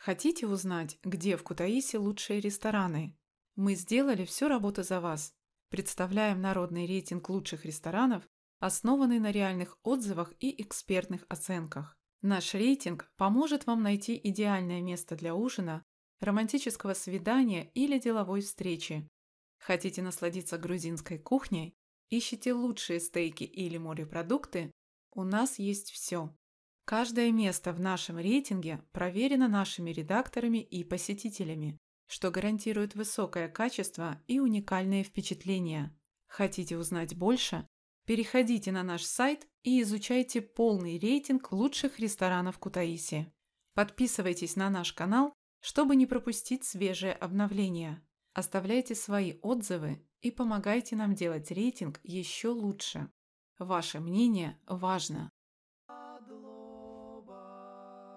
Хотите узнать, где в Кутаиси лучшие рестораны? Мы сделали всю работу за вас. Представляем народный рейтинг лучших ресторанов, основанный на реальных отзывах и экспертных оценках. Наш рейтинг поможет вам найти идеальное место для ужина, романтического свидания или деловой встречи. Хотите насладиться грузинской кухней? Ищите лучшие стейки или морепродукты? У нас есть все. Каждое место в нашем рейтинге проверено нашими редакторами и посетителями, что гарантирует высокое качество и уникальные впечатления. Хотите узнать больше? Переходите на наш сайт и изучайте полный рейтинг лучших ресторанов Кутаиси. Подписывайтесь на наш канал, чтобы не пропустить свежие обновления. Оставляйте свои отзывы и помогайте нам делать рейтинг еще лучше. Ваше мнение важно.